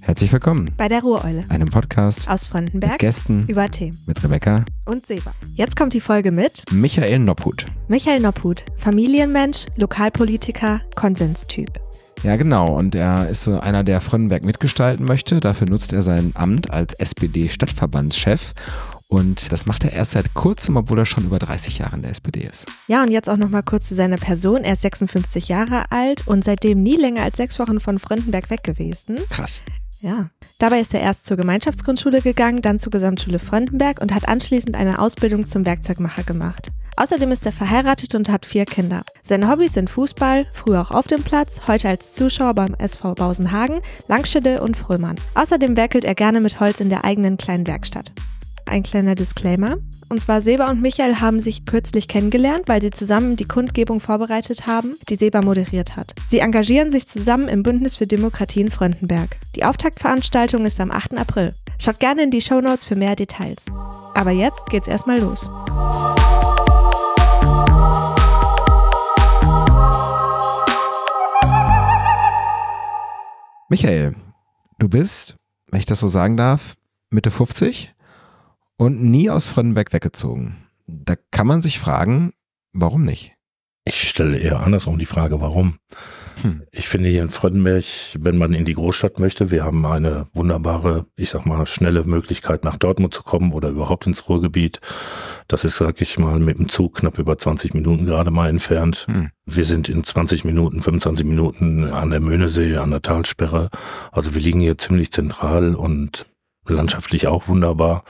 Herzlich willkommen bei der Ruhreule, einem Podcast aus Frontenberg, Gästen über Themen mit Rebecca und Seba. Jetzt kommt die Folge mit Michael Nopphut. Michael Nopphut, Familienmensch, Lokalpolitiker, Konsenstyp. Ja, genau. Und er ist so einer, der Frontenberg mitgestalten möchte. Dafür nutzt er sein Amt als SPD-Stadtverbandschef und das macht er erst seit kurzem, obwohl er schon über 30 Jahre in der SPD ist. Ja, und jetzt auch nochmal kurz zu seiner Person. Er ist 56 Jahre alt und seitdem nie länger als sechs Wochen von Frontenberg weg gewesen. Krass. Ja. Dabei ist er erst zur Gemeinschaftsgrundschule gegangen, dann zur Gesamtschule Frontenberg und hat anschließend eine Ausbildung zum Werkzeugmacher gemacht. Außerdem ist er verheiratet und hat vier Kinder. Seine Hobbys sind Fußball, früher auch auf dem Platz, heute als Zuschauer beim SV Bausenhagen, Langschede und Frömmern. Außerdem werkelt er gerne mit Holz in der eigenen kleinen Werkstatt ein kleiner Disclaimer. Und zwar Seba und Michael haben sich kürzlich kennengelernt, weil sie zusammen die Kundgebung vorbereitet haben, die Seba moderiert hat. Sie engagieren sich zusammen im Bündnis für Demokratie in Fröndenberg. Die Auftaktveranstaltung ist am 8. April. Schaut gerne in die Shownotes für mehr Details. Aber jetzt geht's erstmal los. Michael, du bist, wenn ich das so sagen darf, Mitte 50? und nie aus Fröndenberg weggezogen. Da kann man sich fragen, warum nicht? Ich stelle eher andersrum die Frage, warum. Hm. Ich finde hier in Fröndenberg, wenn man in die Großstadt möchte, wir haben eine wunderbare, ich sag mal, schnelle Möglichkeit nach Dortmund zu kommen oder überhaupt ins Ruhrgebiet. Das ist, sag ich mal, mit dem Zug knapp über 20 Minuten gerade mal entfernt. Hm. Wir sind in 20 Minuten, 25 Minuten an der Möhnesee, an der Talsperre. Also wir liegen hier ziemlich zentral und landschaftlich auch wunderbar.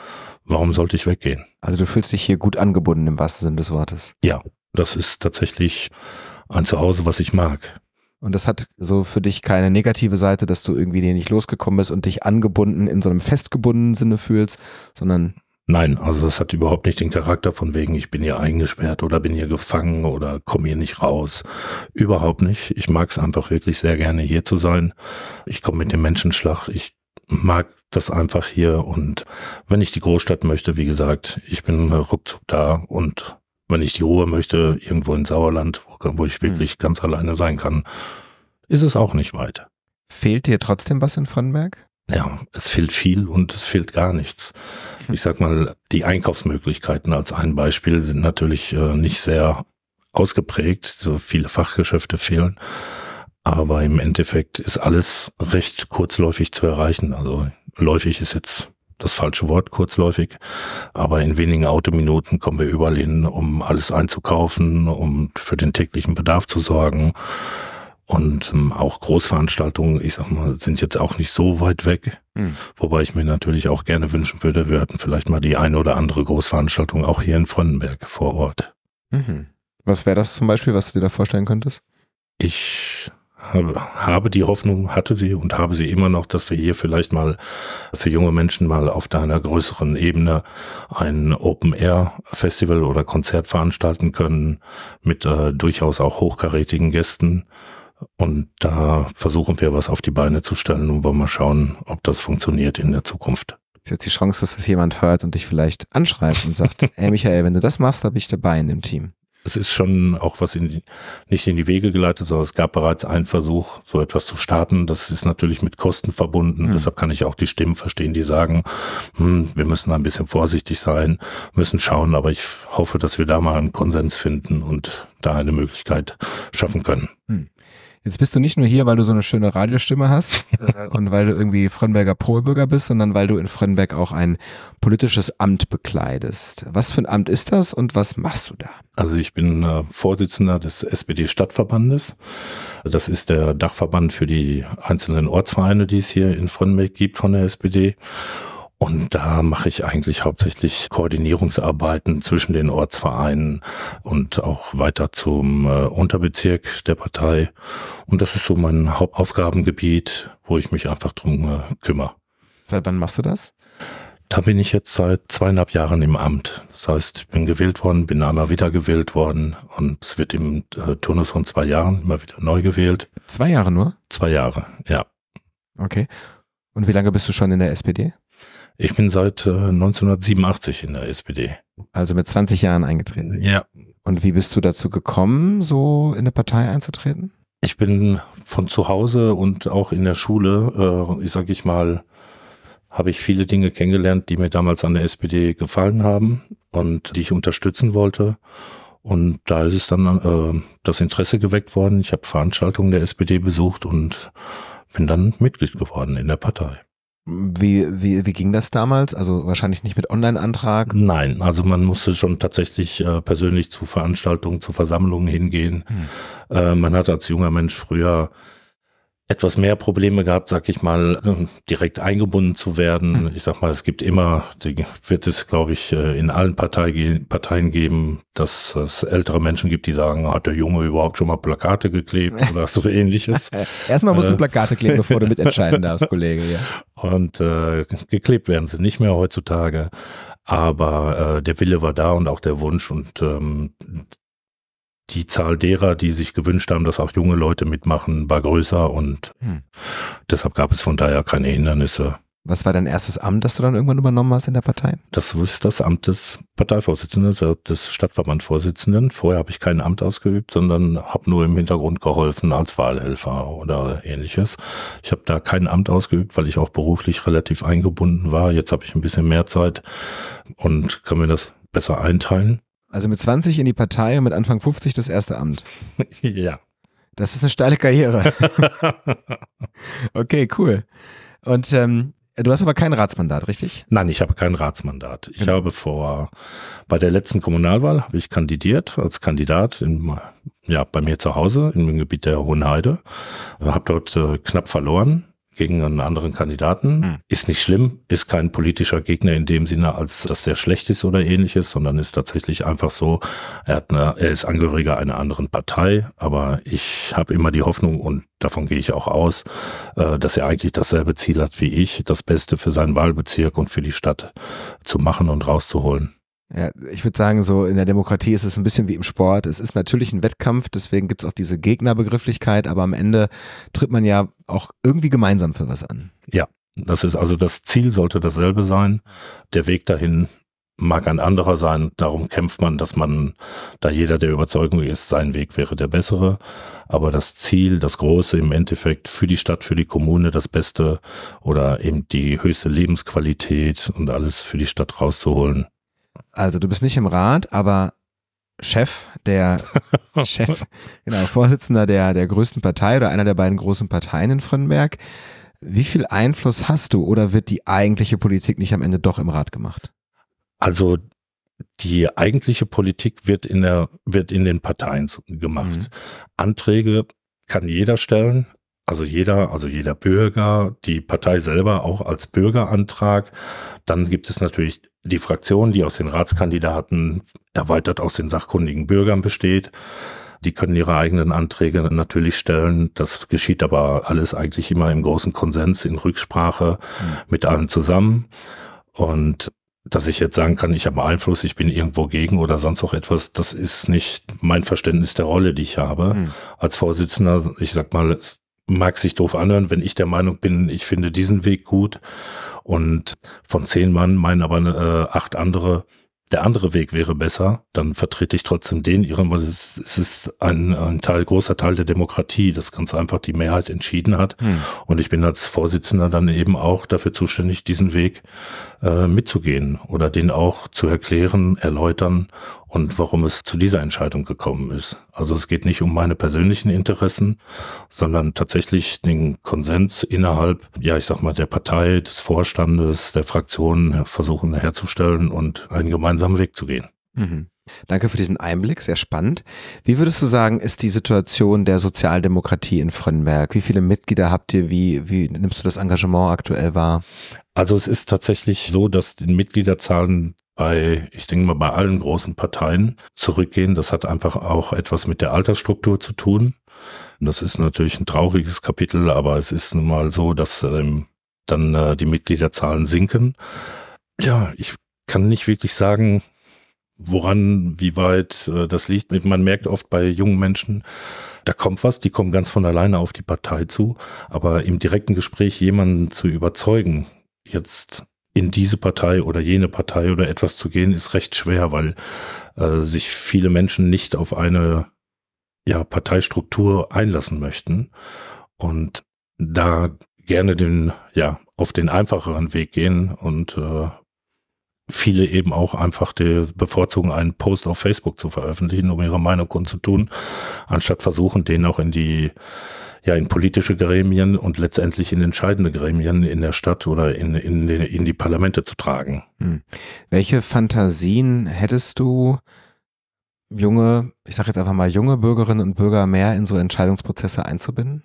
Warum sollte ich weggehen? Also du fühlst dich hier gut angebunden im wahrsten Sinne des Wortes. Ja, das ist tatsächlich ein Zuhause, was ich mag. Und das hat so für dich keine negative Seite, dass du irgendwie hier nicht losgekommen bist und dich angebunden in so einem festgebundenen Sinne fühlst, sondern Nein, also das hat überhaupt nicht den Charakter von wegen, ich bin hier eingesperrt oder bin hier gefangen oder komme hier nicht raus. Überhaupt nicht. Ich mag es einfach wirklich sehr gerne hier zu sein. Ich komme mit dem Menschenschlag, ich mag das einfach hier und wenn ich die Großstadt möchte, wie gesagt, ich bin ruckzuck da und wenn ich die Ruhe möchte, irgendwo in Sauerland, wo, wo ich hm. wirklich mhm. ganz alleine sein kann, ist es auch nicht weit. Fehlt dir trotzdem was in Fronberg? Ja, es fehlt viel und es fehlt gar nichts. Hm. Ich sag mal, die Einkaufsmöglichkeiten als ein Beispiel sind natürlich äh, nicht sehr ausgeprägt. So viele Fachgeschäfte fehlen. Aber im Endeffekt ist alles recht kurzläufig zu erreichen. Also läufig ist jetzt das falsche Wort, kurzläufig. Aber in wenigen Autominuten kommen wir überall hin, um alles einzukaufen, um für den täglichen Bedarf zu sorgen. Und ähm, auch Großveranstaltungen, ich sag mal, sind jetzt auch nicht so weit weg. Mhm. Wobei ich mir natürlich auch gerne wünschen würde, wir hätten vielleicht mal die eine oder andere Großveranstaltung auch hier in Fröndenberg vor Ort. Mhm. Was wäre das zum Beispiel, was du dir da vorstellen könntest? Ich habe, habe die Hoffnung, hatte sie und habe sie immer noch, dass wir hier vielleicht mal für junge Menschen mal auf einer größeren Ebene ein Open-Air-Festival oder Konzert veranstalten können mit äh, durchaus auch hochkarätigen Gästen. Und da versuchen wir was auf die Beine zu stellen und wollen mal schauen, ob das funktioniert in der Zukunft. Ist jetzt die Chance, dass das jemand hört und dich vielleicht anschreibt und sagt, hey Michael, wenn du das machst, da bin ich dabei in dem Team es ist schon auch was in die, nicht in die Wege geleitet, sondern es gab bereits einen Versuch, so etwas zu starten. Das ist natürlich mit Kosten verbunden. Mhm. Deshalb kann ich auch die Stimmen verstehen, die sagen, hm, wir müssen ein bisschen vorsichtig sein, müssen schauen, aber ich hoffe, dass wir da mal einen Konsens finden und da eine Möglichkeit schaffen können. Mhm. Jetzt bist du nicht nur hier, weil du so eine schöne Radiostimme hast und weil du irgendwie Frönberger Polbürger bist, sondern weil du in Frönberg auch ein politisches Amt bekleidest. Was für ein Amt ist das und was machst du da? Also ich bin äh, Vorsitzender des SPD-Stadtverbandes. Das ist der Dachverband für die einzelnen Ortsvereine, die es hier in Frönberg gibt von der SPD. Und da mache ich eigentlich hauptsächlich Koordinierungsarbeiten zwischen den Ortsvereinen und auch weiter zum äh, Unterbezirk der Partei. Und das ist so mein Hauptaufgabengebiet, wo ich mich einfach drum äh, kümmere. Seit wann machst du das? Da bin ich jetzt seit zweieinhalb Jahren im Amt. Das heißt, ich bin gewählt worden, bin einmal wieder gewählt worden und es wird im äh, Turnus von zwei Jahren immer wieder neu gewählt. Zwei Jahre nur? Zwei Jahre, ja. Okay. Und wie lange bist du schon in der SPD? Ich bin seit äh, 1987 in der SPD. Also mit 20 Jahren eingetreten. Ja. Und wie bist du dazu gekommen, so in eine Partei einzutreten? Ich bin von zu Hause und auch in der Schule, äh, ich sag ich mal, habe ich viele Dinge kennengelernt, die mir damals an der SPD gefallen haben und die ich unterstützen wollte. Und da ist es dann äh, das Interesse geweckt worden. Ich habe Veranstaltungen der SPD besucht und bin dann Mitglied geworden in der Partei. Wie, wie, wie ging das damals? Also wahrscheinlich nicht mit Online-Antrag? Nein, also man musste schon tatsächlich äh, persönlich zu Veranstaltungen, zu Versammlungen hingehen. Hm. Äh, man hat als junger Mensch früher etwas mehr Probleme gehabt, sag ich mal, ähm, direkt eingebunden zu werden. Hm. Ich sag mal, es gibt immer, die wird es, glaube ich, äh, in allen Partei, Parteien geben, dass es ältere Menschen gibt, die sagen, hat der Junge überhaupt schon mal Plakate geklebt oder so ähnliches. Erstmal musst du äh. Plakate kleben, bevor du mitentscheiden darfst, Kollege. Ja. Und äh, geklebt werden sie nicht mehr heutzutage. Aber äh, der Wille war da und auch der Wunsch. Und ähm, die Zahl derer, die sich gewünscht haben, dass auch junge Leute mitmachen, war größer und hm. deshalb gab es von daher keine Hindernisse. Was war dein erstes Amt, das du dann irgendwann übernommen hast in der Partei? Das ist das Amt des Parteivorsitzenden, also des Stadtverbandvorsitzenden. Vorher habe ich kein Amt ausgeübt, sondern habe nur im Hintergrund geholfen als Wahlhelfer oder ähnliches. Ich habe da kein Amt ausgeübt, weil ich auch beruflich relativ eingebunden war. Jetzt habe ich ein bisschen mehr Zeit und kann mir das besser einteilen. Also mit 20 in die Partei und mit Anfang 50 das erste Amt. ja. Das ist eine steile Karriere. okay, cool. Und ähm, du hast aber kein Ratsmandat, richtig? Nein, ich habe kein Ratsmandat. Ich genau. habe vor, bei der letzten Kommunalwahl habe ich kandidiert als Kandidat in, ja, bei mir zu Hause im Gebiet der Hohenheide. Habe dort äh, knapp verloren gegen einen anderen Kandidaten. Mhm. Ist nicht schlimm, ist kein politischer Gegner in dem Sinne, als dass der schlecht ist oder ähnliches, sondern ist tatsächlich einfach so, er, hat eine, er ist Angehöriger einer anderen Partei, aber ich habe immer die Hoffnung und davon gehe ich auch aus, äh, dass er eigentlich dasselbe Ziel hat wie ich, das Beste für seinen Wahlbezirk und für die Stadt zu machen und rauszuholen. Ja, ich würde sagen, so in der Demokratie ist es ein bisschen wie im Sport. Es ist natürlich ein Wettkampf, deswegen gibt es auch diese Gegnerbegrifflichkeit, aber am Ende tritt man ja auch irgendwie gemeinsam für was an. Ja, das ist also das Ziel sollte dasselbe sein. Der Weg dahin mag ein anderer sein. Darum kämpft man, dass man, da jeder der Überzeugung ist, sein Weg wäre der bessere. Aber das Ziel, das Große im Endeffekt für die Stadt, für die Kommune, das Beste oder eben die höchste Lebensqualität und alles für die Stadt rauszuholen, also du bist nicht im Rat, aber Chef der Chef, genau, Vorsitzender der, der größten Partei oder einer der beiden großen Parteien in Frönnberg. Wie viel Einfluss hast du oder wird die eigentliche Politik nicht am Ende doch im Rat gemacht? Also die eigentliche Politik wird in der wird in den Parteien gemacht. Mhm. Anträge kann jeder stellen, also jeder, also jeder Bürger, die Partei selber auch als Bürgerantrag. Dann gibt es natürlich die Fraktion, die aus den Ratskandidaten erweitert aus den sachkundigen Bürgern besteht. Die können ihre eigenen Anträge natürlich stellen. Das geschieht aber alles eigentlich immer im großen Konsens, in Rücksprache mhm. mit allen zusammen. Und dass ich jetzt sagen kann, ich habe Einfluss, ich bin irgendwo gegen oder sonst auch etwas, das ist nicht mein Verständnis der Rolle, die ich habe. Mhm. Als Vorsitzender, ich sag mal, mag sich doof anhören, wenn ich der Meinung bin, ich finde diesen Weg gut und von zehn Mann meinen aber äh, acht andere, der andere Weg wäre besser, dann vertrete ich trotzdem den ihren, weil es, es ist ein, ein Teil, großer Teil der Demokratie, dass ganz einfach die Mehrheit entschieden hat. Hm. Und ich bin als Vorsitzender dann eben auch dafür zuständig, diesen Weg äh, mitzugehen oder den auch zu erklären, erläutern und warum es zu dieser Entscheidung gekommen ist. Also es geht nicht um meine persönlichen Interessen, sondern tatsächlich den Konsens innerhalb, ja, ich sag mal, der Partei, des Vorstandes, der Fraktionen versuchen herzustellen und einen gemeinsamen Weg zu gehen. Mhm. Danke für diesen Einblick, sehr spannend. Wie würdest du sagen, ist die Situation der Sozialdemokratie in Frönnberg? Wie viele Mitglieder habt ihr? Wie, wie nimmst du das Engagement aktuell wahr? Also es ist tatsächlich so, dass die Mitgliederzahlen bei, ich denke mal, bei allen großen Parteien zurückgehen. Das hat einfach auch etwas mit der Altersstruktur zu tun. Und das ist natürlich ein trauriges Kapitel, aber es ist nun mal so, dass ähm, dann äh, die Mitgliederzahlen sinken. Ja, ich kann nicht wirklich sagen, woran, wie weit äh, das liegt. Man merkt oft bei jungen Menschen, da kommt was, die kommen ganz von alleine auf die Partei zu, aber im direkten Gespräch jemanden zu überzeugen, jetzt in diese Partei oder jene Partei oder etwas zu gehen, ist recht schwer, weil äh, sich viele Menschen nicht auf eine ja, Parteistruktur einlassen möchten und da gerne den, ja, auf den einfacheren Weg gehen und äh, viele eben auch einfach die bevorzugen, einen Post auf Facebook zu veröffentlichen, um ihre Meinung kundzutun, anstatt versuchen, den auch in die ja in politische Gremien und letztendlich in entscheidende Gremien in der Stadt oder in, in, in die Parlamente zu tragen. Hm. Welche Fantasien hättest du, junge, ich sage jetzt einfach mal junge Bürgerinnen und Bürger mehr in so Entscheidungsprozesse einzubinden?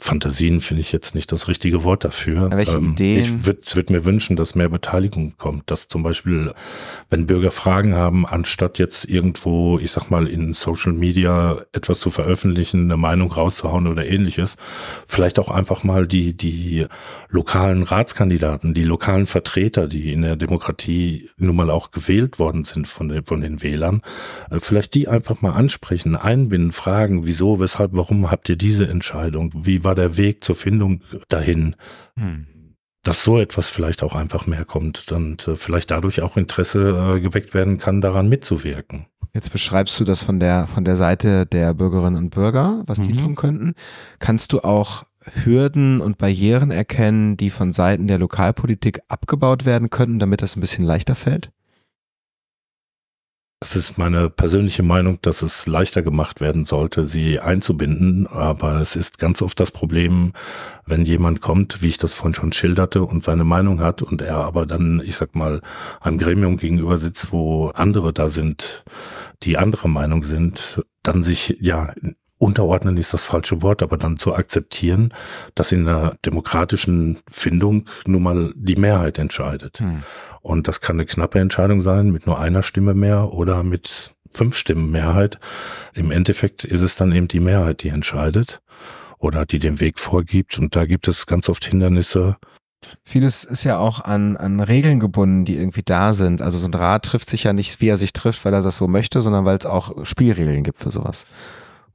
Fantasien finde ich jetzt nicht das richtige Wort dafür. Aber welche ähm, Ideen? Ich würde würd mir wünschen, dass mehr Beteiligung kommt, dass zum Beispiel, wenn Bürger Fragen haben, anstatt jetzt irgendwo, ich sag mal, in Social Media etwas zu veröffentlichen, eine Meinung rauszuhauen oder ähnliches, vielleicht auch einfach mal die, die lokalen Ratskandidaten, die lokalen Vertreter, die in der Demokratie nun mal auch gewählt worden sind von den, von den Wählern, äh, vielleicht die einfach mal ansprechen, einbinden, fragen, wieso, weshalb, warum habt ihr diese Entscheidung, wie war war der Weg zur Findung dahin. Hm dass so etwas vielleicht auch einfach mehr kommt und äh, vielleicht dadurch auch Interesse äh, geweckt werden kann, daran mitzuwirken. Jetzt beschreibst du das von der, von der Seite der Bürgerinnen und Bürger, was mhm. die tun könnten. Kannst du auch Hürden und Barrieren erkennen, die von Seiten der Lokalpolitik abgebaut werden könnten, damit das ein bisschen leichter fällt? Es ist meine persönliche Meinung, dass es leichter gemacht werden sollte, sie einzubinden, aber es ist ganz oft das Problem, wenn jemand kommt, wie ich das vorhin schon schilderte, und seine Meinung hat und er aber dann, ich sag mal, einem Gremium gegenüber sitzt, wo andere da sind, die anderer Meinung sind, dann sich ja unterordnen ist das falsche Wort, aber dann zu akzeptieren, dass in einer demokratischen Findung nun mal die Mehrheit entscheidet. Hm. Und das kann eine knappe Entscheidung sein, mit nur einer Stimme mehr oder mit fünf Stimmen Mehrheit. Im Endeffekt ist es dann eben die Mehrheit, die entscheidet oder die den Weg vorgibt. Und da gibt es ganz oft Hindernisse, Vieles ist ja auch an, an Regeln gebunden, die irgendwie da sind. Also so ein Rat trifft sich ja nicht, wie er sich trifft, weil er das so möchte, sondern weil es auch Spielregeln gibt für sowas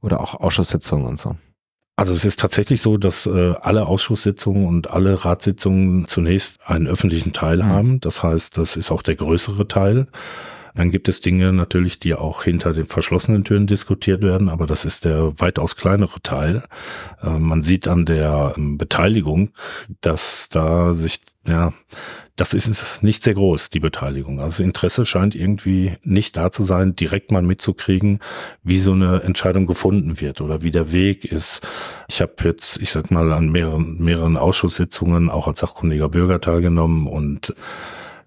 oder auch Ausschusssitzungen und so. Also es ist tatsächlich so, dass äh, alle Ausschusssitzungen und alle Ratssitzungen zunächst einen öffentlichen Teil mhm. haben. Das heißt, das ist auch der größere Teil. Dann gibt es Dinge natürlich, die auch hinter den verschlossenen Türen diskutiert werden, aber das ist der weitaus kleinere Teil. Äh, man sieht an der ähm, Beteiligung, dass da sich, ja, das ist nicht sehr groß, die Beteiligung. Also Interesse scheint irgendwie nicht da zu sein, direkt mal mitzukriegen, wie so eine Entscheidung gefunden wird oder wie der Weg ist. Ich habe jetzt, ich sag mal, an mehreren, mehreren Ausschusssitzungen auch als sachkundiger Bürger teilgenommen und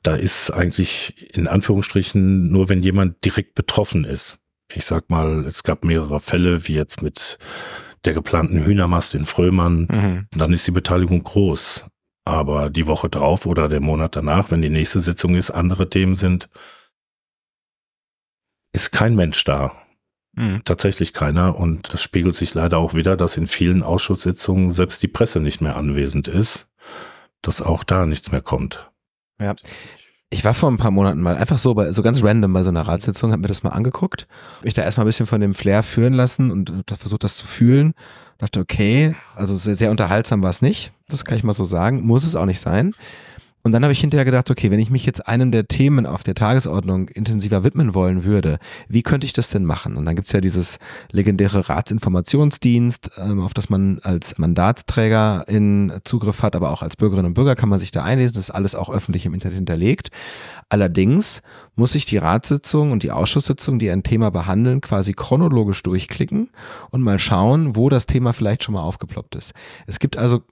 da ist eigentlich in Anführungsstrichen nur, wenn jemand direkt betroffen ist. Ich sag mal, es gab mehrere Fälle, wie jetzt mit der geplanten Hühnermast in Frömmern, mhm. dann ist die Beteiligung groß. Aber die Woche drauf oder der Monat danach, wenn die nächste Sitzung ist, andere Themen sind, ist kein Mensch da. Mhm. Tatsächlich keiner. Und das spiegelt sich leider auch wieder, dass in vielen Ausschusssitzungen selbst die Presse nicht mehr anwesend ist, dass auch da nichts mehr kommt. Ja. Ich war vor ein paar Monaten mal einfach so bei, so ganz random bei so einer Ratssitzung, habe mir das mal angeguckt, mich da erstmal ein bisschen von dem Flair führen lassen und äh, versucht das zu fühlen. Dachte, okay, also sehr, sehr unterhaltsam war es nicht, das kann ich mal so sagen, muss es auch nicht sein. Und dann habe ich hinterher gedacht, okay, wenn ich mich jetzt einem der Themen auf der Tagesordnung intensiver widmen wollen würde, wie könnte ich das denn machen? Und dann gibt es ja dieses legendäre Ratsinformationsdienst, ähm, auf das man als Mandatsträger in Zugriff hat, aber auch als Bürgerinnen und Bürger kann man sich da einlesen. Das ist alles auch öffentlich im Internet hinterlegt. Allerdings muss ich die Ratssitzung und die Ausschusssitzung, die ein Thema behandeln, quasi chronologisch durchklicken und mal schauen, wo das Thema vielleicht schon mal aufgeploppt ist. Es gibt also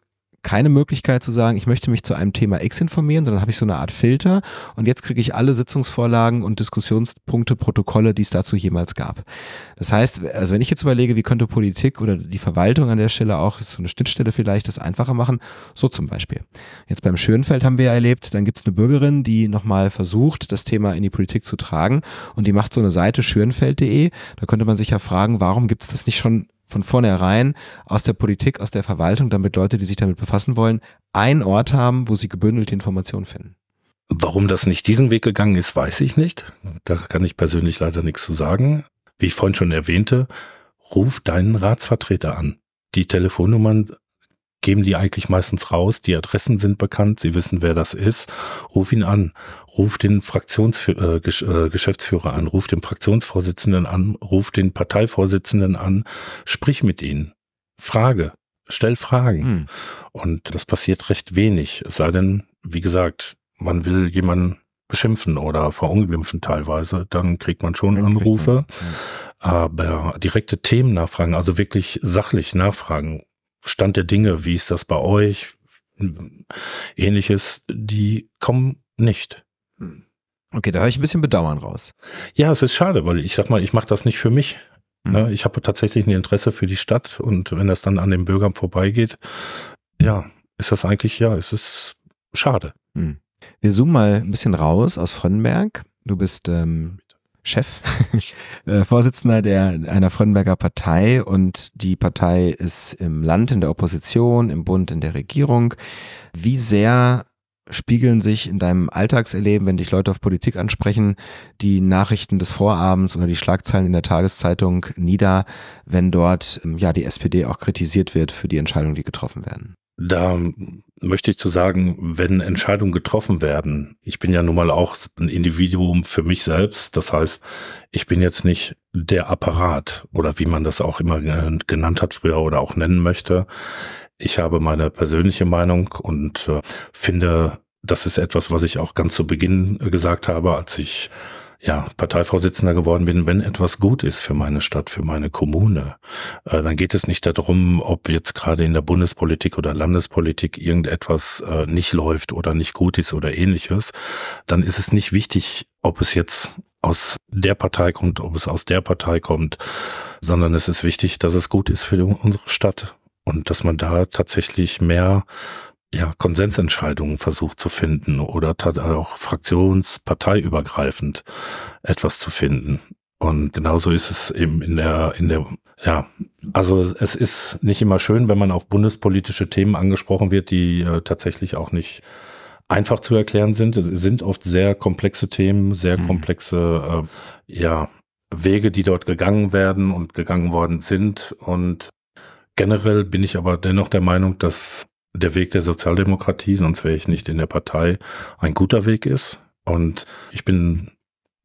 keine Möglichkeit zu sagen, ich möchte mich zu einem Thema X informieren, sondern habe ich so eine Art Filter und jetzt kriege ich alle Sitzungsvorlagen und Diskussionspunkte, Protokolle, die es dazu jemals gab. Das heißt, also wenn ich jetzt überlege, wie könnte Politik oder die Verwaltung an der Stelle auch, so eine Schnittstelle vielleicht, das einfacher machen, so zum Beispiel. Jetzt beim Schönfeld haben wir erlebt, dann gibt es eine Bürgerin, die nochmal versucht, das Thema in die Politik zu tragen und die macht so eine Seite schönfeld.de. Da könnte man sich ja fragen, warum gibt es das nicht schon von vornherein aus der Politik, aus der Verwaltung, damit Leute, die sich damit befassen wollen, einen Ort haben, wo sie gebündelte Informationen finden. Warum das nicht diesen Weg gegangen ist, weiß ich nicht. Da kann ich persönlich leider nichts zu sagen. Wie ich vorhin schon erwähnte, ruf deinen Ratsvertreter an. Die Telefonnummern geben die eigentlich meistens raus, die Adressen sind bekannt, sie wissen, wer das ist, ruf ihn an ruf den Fraktionsgeschäftsführer äh, äh an, ruf den Fraktionsvorsitzenden an, ruf den Parteivorsitzenden an, sprich mit ihnen, frage, stell Fragen. Hm. Und das passiert recht wenig, es sei denn, wie gesagt, man will jemanden beschimpfen oder verunglimpfen teilweise, dann kriegt man schon Anrufe. Ja. Aber direkte Themen nachfragen, also wirklich sachlich nachfragen. Stand der Dinge, wie ist das bei euch? Hm, ähnliches, die kommen nicht. Hm. Okay, da höre ich ein bisschen Bedauern raus. Ja, es ist schade, weil ich sag mal, ich mache das nicht für mich. Hm. Ne? Ich habe tatsächlich ein Interesse für die Stadt und wenn das dann an den Bürgern vorbeigeht, ja, ist das eigentlich, ja, es ist schade. Hm. Wir zoomen mal ein bisschen raus aus Frönnberg. Du bist ähm, Chef, äh, Vorsitzender der, einer Frönnberger Partei und die Partei ist im Land in der Opposition, im Bund in der Regierung. Wie sehr spiegeln sich in deinem Alltagserleben, wenn dich Leute auf Politik ansprechen, die Nachrichten des Vorabends oder die Schlagzeilen in der Tageszeitung nieder, wenn dort ähm, ja die SPD auch kritisiert wird für die Entscheidungen, die getroffen werden? Da möchte ich zu sagen, wenn Entscheidungen getroffen werden, ich bin ja nun mal auch ein Individuum für mich selbst, das heißt, ich bin jetzt nicht der Apparat oder wie man das auch immer genannt hat früher oder auch nennen möchte. Ich habe meine persönliche Meinung und äh, finde, das ist etwas, was ich auch ganz zu Beginn gesagt habe, als ich ja, Parteivorsitzender geworden bin, wenn etwas gut ist für meine Stadt, für meine Kommune, äh, dann geht es nicht darum, ob jetzt gerade in der Bundespolitik oder Landespolitik irgendetwas äh, nicht läuft oder nicht gut ist oder ähnliches. Dann ist es nicht wichtig, ob es jetzt aus der Partei kommt, ob es aus der Partei kommt, sondern es ist wichtig, dass es gut ist für unsere Stadt, und dass man da tatsächlich mehr ja, Konsensentscheidungen versucht zu finden oder also auch fraktionsparteiübergreifend etwas zu finden. Und genauso ist es eben in der, in der, ja, also es ist nicht immer schön, wenn man auf bundespolitische Themen angesprochen wird, die äh, tatsächlich auch nicht einfach zu erklären sind. Es sind oft sehr komplexe Themen, sehr mhm. komplexe, äh, ja, Wege, die dort gegangen werden und gegangen worden sind. Und Generell bin ich aber dennoch der Meinung, dass der Weg der Sozialdemokratie, sonst wäre ich nicht in der Partei, ein guter Weg ist. Und ich bin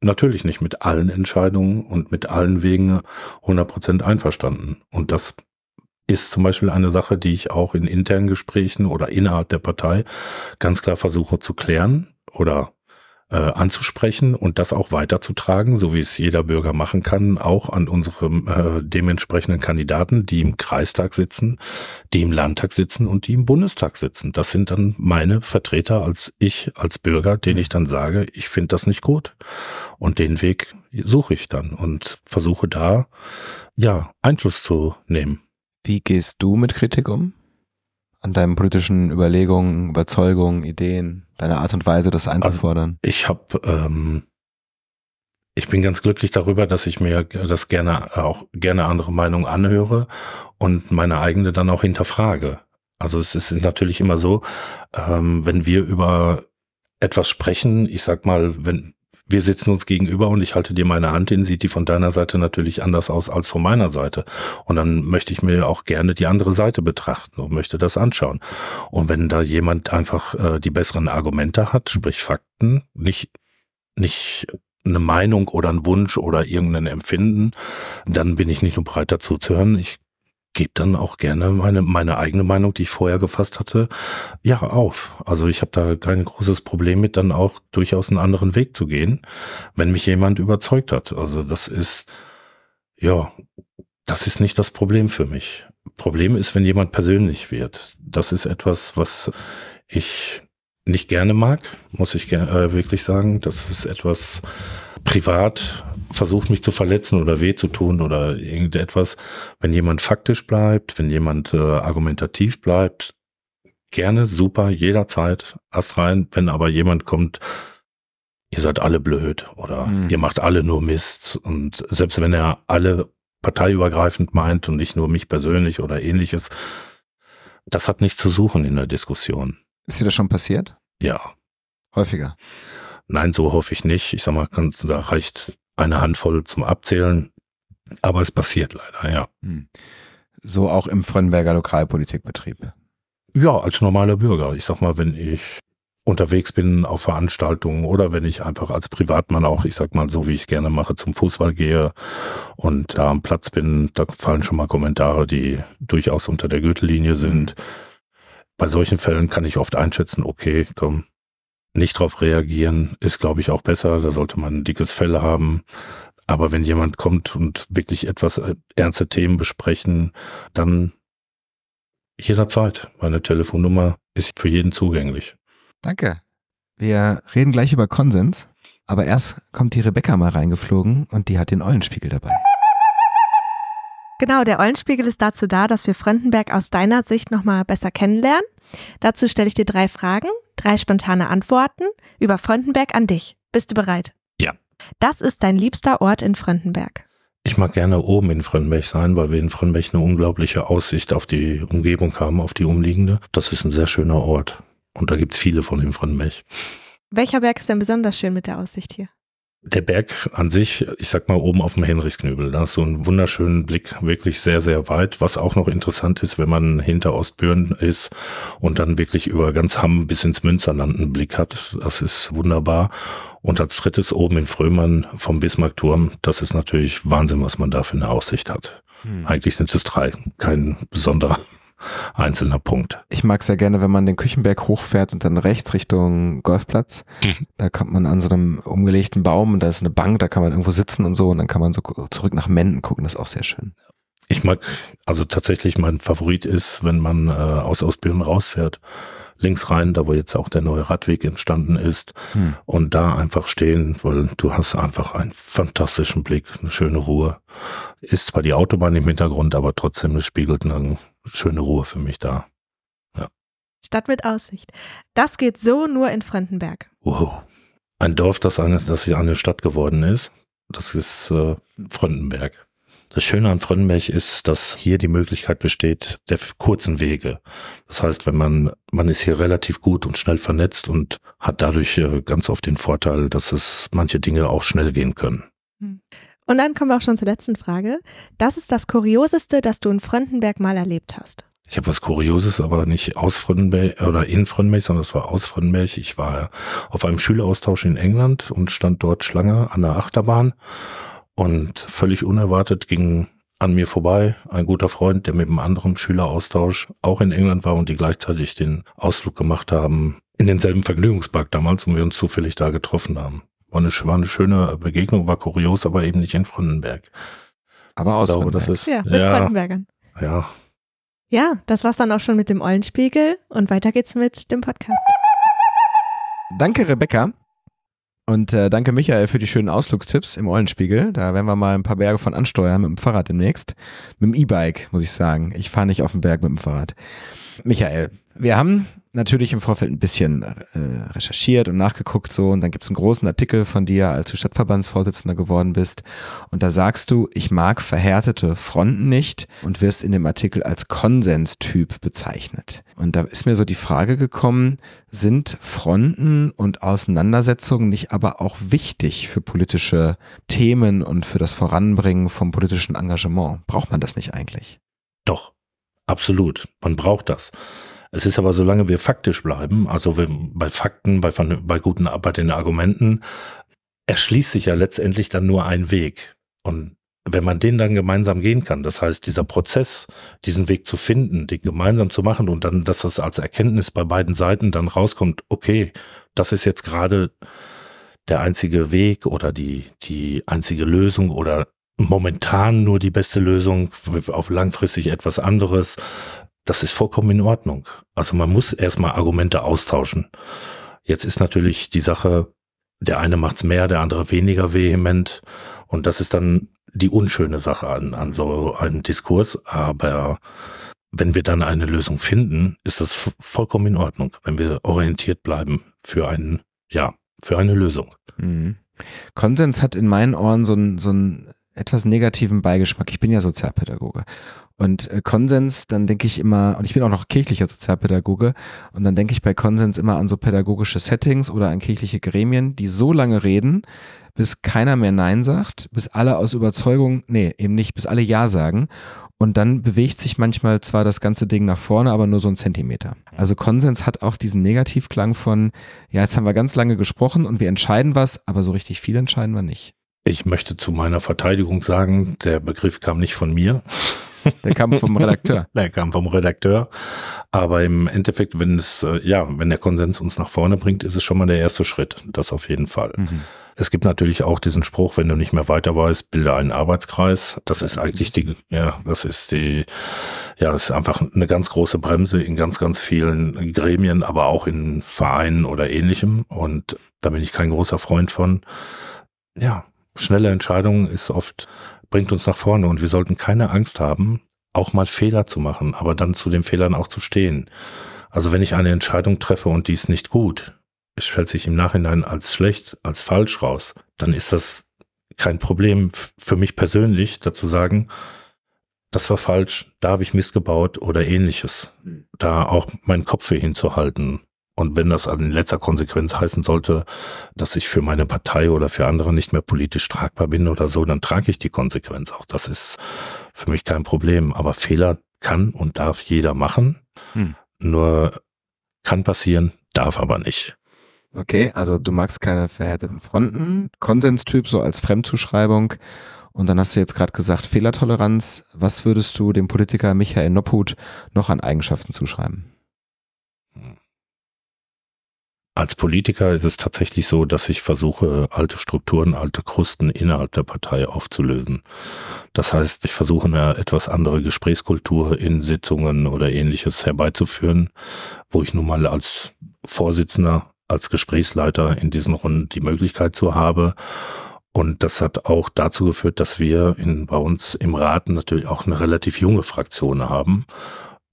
natürlich nicht mit allen Entscheidungen und mit allen Wegen 100% einverstanden. Und das ist zum Beispiel eine Sache, die ich auch in internen Gesprächen oder innerhalb der Partei ganz klar versuche zu klären oder äh, anzusprechen und das auch weiterzutragen, so wie es jeder Bürger machen kann, auch an unsere äh, dementsprechenden Kandidaten, die im Kreistag sitzen, die im Landtag sitzen und die im Bundestag sitzen. Das sind dann meine Vertreter als ich, als Bürger, denen ich dann sage, ich finde das nicht gut. Und den Weg suche ich dann und versuche da, ja, Einfluss zu nehmen. Wie gehst du mit Kritik um? an deinen politischen Überlegungen, Überzeugungen, Ideen, deiner Art und Weise, das also, einzufordern? Also ich habe, ähm, ich bin ganz glücklich darüber, dass ich mir das gerne auch gerne andere Meinungen anhöre und meine eigene dann auch hinterfrage. Also es ist natürlich immer so, ähm, wenn wir über etwas sprechen, ich sag mal, wenn wir sitzen uns gegenüber und ich halte dir meine Hand hin, sieht die von deiner Seite natürlich anders aus als von meiner Seite. Und dann möchte ich mir auch gerne die andere Seite betrachten und möchte das anschauen. Und wenn da jemand einfach äh, die besseren Argumente hat, sprich Fakten, nicht, nicht eine Meinung oder ein Wunsch oder irgendein Empfinden, dann bin ich nicht nur bereit dazu zu hören, ich gebe dann auch gerne meine, meine eigene Meinung, die ich vorher gefasst hatte, ja, auf. Also ich habe da kein großes Problem mit, dann auch durchaus einen anderen Weg zu gehen, wenn mich jemand überzeugt hat. Also das ist, ja, das ist nicht das Problem für mich. Problem ist, wenn jemand persönlich wird. Das ist etwas, was ich nicht gerne mag, muss ich äh, wirklich sagen. Das ist etwas, privat versucht, mich zu verletzen oder weh zu tun oder irgendetwas. Wenn jemand faktisch bleibt, wenn jemand äh, argumentativ bleibt, gerne, super, jederzeit, Ast rein. Wenn aber jemand kommt, ihr seid alle blöd oder mhm. ihr macht alle nur Mist und selbst wenn er alle parteiübergreifend meint und nicht nur mich persönlich oder ähnliches, das hat nichts zu suchen in der Diskussion. Ist dir das schon passiert? Ja. Häufiger. Nein, so hoffe ich nicht. Ich sag mal, kannst, da reicht eine Handvoll zum Abzählen. Aber es passiert leider, ja. Hm. So auch im Frönnberger Lokalpolitikbetrieb. Ja, als normaler Bürger. Ich sag mal, wenn ich unterwegs bin auf Veranstaltungen oder wenn ich einfach als Privatmann auch, ich sag mal, so wie ich gerne mache, zum Fußball gehe und da am Platz bin, da fallen schon mal Kommentare, die durchaus unter der Gürtellinie sind. Hm. Bei solchen Fällen kann ich oft einschätzen, okay, komm, nicht drauf reagieren, ist, glaube ich, auch besser. Da sollte man ein dickes Fell haben. Aber wenn jemand kommt und wirklich etwas äh, ernste Themen besprechen, dann jederzeit. Meine Telefonnummer ist für jeden zugänglich. Danke. Wir reden gleich über Konsens, aber erst kommt die Rebecca mal reingeflogen und die hat den Eulenspiegel dabei. Genau, der Eulenspiegel ist dazu da, dass wir Fremdenberg aus deiner Sicht nochmal besser kennenlernen. Dazu stelle ich dir drei Fragen Drei spontane Antworten über Frontenberg an dich. Bist du bereit? Ja. Das ist dein liebster Ort in Frontenberg. Ich mag gerne oben in Frönnbech sein, weil wir in Frönnbech eine unglaubliche Aussicht auf die Umgebung haben, auf die umliegende. Das ist ein sehr schöner Ort. Und da gibt es viele von in Frönnbech. Welcher Berg ist denn besonders schön mit der Aussicht hier? der Berg an sich, ich sag mal oben auf dem Henrichsknöbel, da hast du einen wunderschönen Blick, wirklich sehr, sehr weit, was auch noch interessant ist, wenn man hinter Ostbüren ist und dann wirklich über ganz Hamm bis ins Münsterland einen Blick hat. Das ist wunderbar. Und als drittes oben in Frömmern vom Bismarckturm, das ist natürlich Wahnsinn, was man da für eine Aussicht hat. Hm. Eigentlich sind es drei, kein besonderer einzelner Punkt. Ich mag ja gerne, wenn man den Küchenberg hochfährt und dann rechts Richtung Golfplatz. Mhm. Da kommt man an so einem umgelegten Baum und da ist eine Bank, da kann man irgendwo sitzen und so und dann kann man so zurück nach Menden gucken. Das ist auch sehr schön. Ich mag, also tatsächlich mein Favorit ist, wenn man äh, aus Ausbildung rausfährt, links rein, da wo jetzt auch der neue Radweg entstanden ist hm. und da einfach stehen, weil du hast einfach einen fantastischen Blick, eine schöne Ruhe. Ist zwar die Autobahn im Hintergrund, aber trotzdem, es spiegelt einen schöne Ruhe für mich da. Ja. Stadt mit Aussicht. Das geht so nur in Frankenberg. Wow. Ein Dorf, das, eine, das eine Stadt geworden ist. Das ist äh, Fröndenberg. Das Schöne an Fröndenberg ist, dass hier die Möglichkeit besteht der kurzen Wege. Das heißt, wenn man, man ist hier relativ gut und schnell vernetzt und hat dadurch äh, ganz oft den Vorteil, dass es manche Dinge auch schnell gehen können. Hm. Und dann kommen wir auch schon zur letzten Frage. Das ist das Kurioseste, das du in Fröndenberg mal erlebt hast. Ich habe was Kurioses, aber nicht aus Fröndenberg oder in Fröndenberg, sondern das war aus Fröndenberg. Ich war auf einem Schüleraustausch in England und stand dort Schlange an der Achterbahn und völlig unerwartet ging an mir vorbei ein guter Freund, der mit einem anderen Schüleraustausch auch in England war und die gleichzeitig den Ausflug gemacht haben in denselben Vergnügungspark damals wo wir uns zufällig da getroffen haben. War eine, war eine schöne Begegnung, war kurios, aber eben nicht in Fröndenberg. Aber aus glaube, das Ist, ja, mit ja, Fröndenbergern. Ja. Ja, das war's dann auch schon mit dem Eulenspiegel und weiter geht's mit dem Podcast. Danke, Rebecca. Und äh, danke, Michael, für die schönen Ausflugstipps im Eulenspiegel. Da werden wir mal ein paar Berge von ansteuern mit dem Fahrrad demnächst. Mit dem E-Bike, muss ich sagen. Ich fahre nicht auf den Berg mit dem Fahrrad. Michael, wir haben natürlich im Vorfeld ein bisschen äh, recherchiert und nachgeguckt so und dann gibt es einen großen Artikel von dir, als du Stadtverbandsvorsitzender geworden bist und da sagst du, ich mag verhärtete Fronten nicht und wirst in dem Artikel als Konsenstyp bezeichnet. Und da ist mir so die Frage gekommen, sind Fronten und Auseinandersetzungen nicht aber auch wichtig für politische Themen und für das Voranbringen vom politischen Engagement? Braucht man das nicht eigentlich? Doch, absolut. Man braucht das. Es ist aber, solange wir faktisch bleiben, also bei Fakten, bei, bei guten, bei den Argumenten, erschließt sich ja letztendlich dann nur ein Weg. Und wenn man den dann gemeinsam gehen kann, das heißt, dieser Prozess, diesen Weg zu finden, den gemeinsam zu machen und dann, dass das als Erkenntnis bei beiden Seiten dann rauskommt, okay, das ist jetzt gerade der einzige Weg oder die, die einzige Lösung oder momentan nur die beste Lösung auf langfristig etwas anderes das ist vollkommen in Ordnung. Also man muss erstmal Argumente austauschen. Jetzt ist natürlich die Sache, der eine macht's mehr, der andere weniger vehement. Und das ist dann die unschöne Sache an, an so einem Diskurs. Aber wenn wir dann eine Lösung finden, ist das vollkommen in Ordnung, wenn wir orientiert bleiben für einen, ja, für eine Lösung. Mhm. Konsens hat in meinen Ohren so einen so einen etwas negativen Beigeschmack. Ich bin ja Sozialpädagoge. Und äh, Konsens, dann denke ich immer, und ich bin auch noch kirchlicher Sozialpädagoge, und dann denke ich bei Konsens immer an so pädagogische Settings oder an kirchliche Gremien, die so lange reden, bis keiner mehr Nein sagt, bis alle aus Überzeugung, nee, eben nicht, bis alle Ja sagen. Und dann bewegt sich manchmal zwar das ganze Ding nach vorne, aber nur so ein Zentimeter. Mhm. Also Konsens hat auch diesen Negativklang von, ja, jetzt haben wir ganz lange gesprochen und wir entscheiden was, aber so richtig viel entscheiden wir nicht. Ich möchte zu meiner Verteidigung sagen, der Begriff kam nicht von mir. Der kam vom Redakteur. der kam vom Redakteur. Aber im Endeffekt, wenn es, äh, ja, wenn der Konsens uns nach vorne bringt, ist es schon mal der erste Schritt. Das auf jeden Fall. Mhm. Es gibt natürlich auch diesen Spruch, wenn du nicht mehr weiter weißt, bilde einen Arbeitskreis. Das ist eigentlich die, ja, das ist die, ja, ist einfach eine ganz große Bremse in ganz, ganz vielen Gremien, aber auch in Vereinen oder ähnlichem. Und da bin ich kein großer Freund von. Ja, schnelle Entscheidungen ist oft bringt uns nach vorne und wir sollten keine Angst haben, auch mal Fehler zu machen, aber dann zu den Fehlern auch zu stehen. Also wenn ich eine Entscheidung treffe und die ist nicht gut, es stellt sich im Nachhinein als schlecht, als falsch raus, dann ist das kein Problem für mich persönlich, dazu sagen, das war falsch, da habe ich missgebaut oder ähnliches. Hm. Da auch meinen Kopf für hinzuhalten. Und wenn das in letzter Konsequenz heißen sollte, dass ich für meine Partei oder für andere nicht mehr politisch tragbar bin oder so, dann trage ich die Konsequenz auch. Das ist für mich kein Problem. Aber Fehler kann und darf jeder machen. Hm. Nur kann passieren, darf aber nicht. Okay, also du magst keine verhärteten Fronten. Konsenstyp so als Fremdzuschreibung. Und dann hast du jetzt gerade gesagt, Fehlertoleranz. Was würdest du dem Politiker Michael Nopphut noch an Eigenschaften zuschreiben? Hm als Politiker ist es tatsächlich so, dass ich versuche, alte Strukturen, alte Krusten innerhalb der Partei aufzulösen. Das heißt, ich versuche eine etwas andere Gesprächskultur in Sitzungen oder ähnliches herbeizuführen, wo ich nun mal als Vorsitzender, als Gesprächsleiter in diesen Runden die Möglichkeit zu habe. Und das hat auch dazu geführt, dass wir in, bei uns im Rat natürlich auch eine relativ junge Fraktion haben.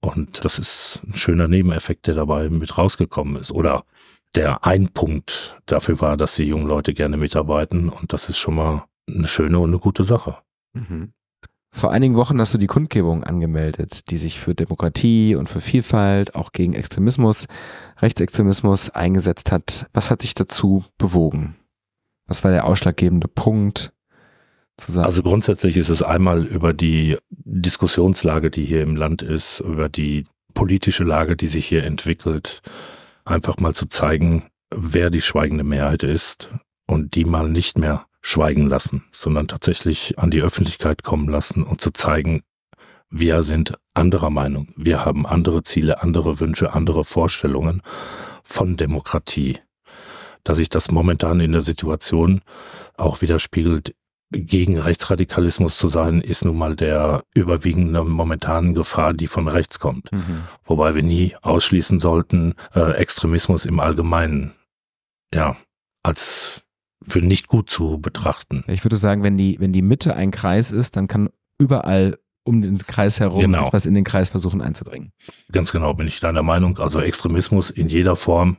Und das ist ein schöner Nebeneffekt, der dabei mit rausgekommen ist. Oder der ein Punkt dafür war, dass die jungen Leute gerne mitarbeiten. Und das ist schon mal eine schöne und eine gute Sache. Mhm. Vor einigen Wochen hast du die Kundgebung angemeldet, die sich für Demokratie und für Vielfalt, auch gegen Extremismus, Rechtsextremismus eingesetzt hat. Was hat dich dazu bewogen? Was war der ausschlaggebende Punkt? Zusammen? Also grundsätzlich ist es einmal über die Diskussionslage, die hier im Land ist, über die politische Lage, die sich hier entwickelt, einfach mal zu zeigen, wer die schweigende Mehrheit ist und die mal nicht mehr schweigen lassen, sondern tatsächlich an die Öffentlichkeit kommen lassen und zu zeigen, wir sind anderer Meinung, wir haben andere Ziele, andere Wünsche, andere Vorstellungen von Demokratie. Dass sich das momentan in der Situation auch widerspiegelt, gegen Rechtsradikalismus zu sein, ist nun mal der überwiegende momentanen Gefahr, die von rechts kommt. Mhm. Wobei wir nie ausschließen sollten, äh, Extremismus im Allgemeinen, ja, als für nicht gut zu betrachten. Ich würde sagen, wenn die, wenn die Mitte ein Kreis ist, dann kann überall um den Kreis herum genau. etwas in den Kreis versuchen einzudringen. Ganz genau, bin ich deiner Meinung. Also Extremismus in jeder Form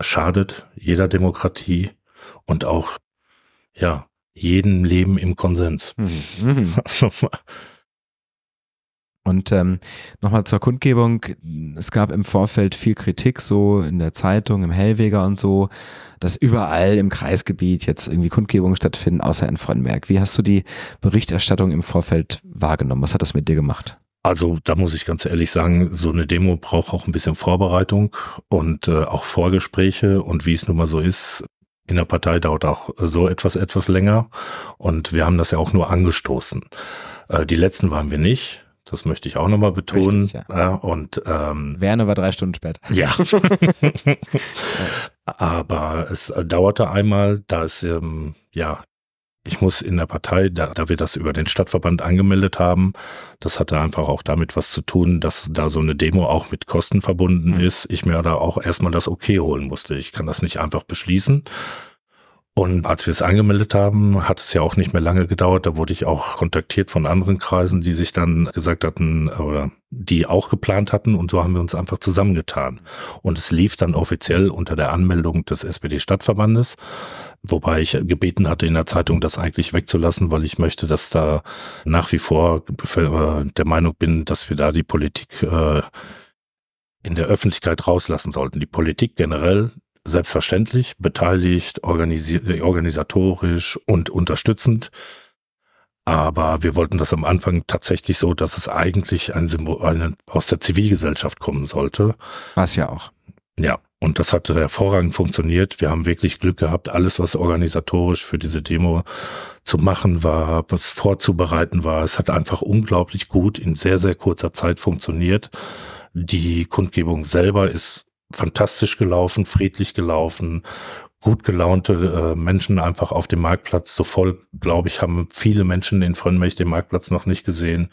schadet jeder Demokratie und auch, ja, jedem Leben im Konsens. Mhm. Also, und ähm, nochmal zur Kundgebung. Es gab im Vorfeld viel Kritik, so in der Zeitung, im Hellweger und so, dass überall im Kreisgebiet jetzt irgendwie Kundgebungen stattfinden, außer in Frönnberg. Wie hast du die Berichterstattung im Vorfeld wahrgenommen? Was hat das mit dir gemacht? Also da muss ich ganz ehrlich sagen, so eine Demo braucht auch ein bisschen Vorbereitung und äh, auch Vorgespräche. Und wie es nun mal so ist, in der Partei dauert auch so etwas etwas länger und wir haben das ja auch nur angestoßen. Äh, die letzten waren wir nicht. Das möchte ich auch nochmal betonen. Richtig, ja. und ähm, Werner war drei Stunden spät. Ja. Aber es dauerte einmal, da es ähm, ja ich muss in der Partei, da, da wir das über den Stadtverband angemeldet haben, das hatte einfach auch damit was zu tun, dass da so eine Demo auch mit Kosten verbunden mhm. ist. Ich mir da auch erstmal das Okay holen musste. Ich kann das nicht einfach beschließen. Und als wir es angemeldet haben, hat es ja auch nicht mehr lange gedauert. Da wurde ich auch kontaktiert von anderen Kreisen, die sich dann gesagt hatten oder die auch geplant hatten. Und so haben wir uns einfach zusammengetan. Und es lief dann offiziell unter der Anmeldung des SPD-Stadtverbandes, wobei ich gebeten hatte, in der Zeitung das eigentlich wegzulassen, weil ich möchte, dass da nach wie vor äh, der Meinung bin, dass wir da die Politik äh, in der Öffentlichkeit rauslassen sollten. Die Politik generell, selbstverständlich beteiligt, organisatorisch und unterstützend. Aber wir wollten das am Anfang tatsächlich so, dass es eigentlich ein Symbol eine, aus der Zivilgesellschaft kommen sollte. Was ja auch. Ja, und das hat hervorragend funktioniert. Wir haben wirklich Glück gehabt, alles, was organisatorisch für diese Demo zu machen war, was vorzubereiten war. Es hat einfach unglaublich gut in sehr, sehr kurzer Zeit funktioniert. Die Kundgebung selber ist fantastisch gelaufen, friedlich gelaufen, gut gelaunte äh, Menschen einfach auf dem Marktplatz. So voll, glaube ich, haben viele Menschen in Frönmech den Marktplatz noch nicht gesehen.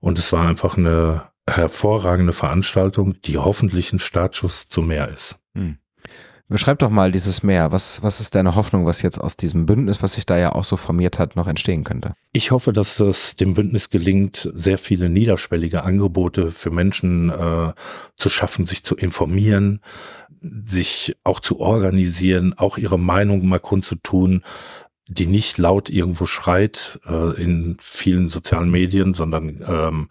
Und es war einfach eine hervorragende Veranstaltung, die hoffentlich ein Startschuss zu mehr ist. Hm. Beschreib doch mal dieses Meer. Was, was ist deine Hoffnung, was jetzt aus diesem Bündnis, was sich da ja auch so formiert hat, noch entstehen könnte? Ich hoffe, dass es dem Bündnis gelingt, sehr viele niederschwellige Angebote für Menschen äh, zu schaffen, sich zu informieren, sich auch zu organisieren, auch ihre Meinung mal kundzutun, die nicht laut irgendwo schreit äh, in vielen sozialen Medien, sondern ähm,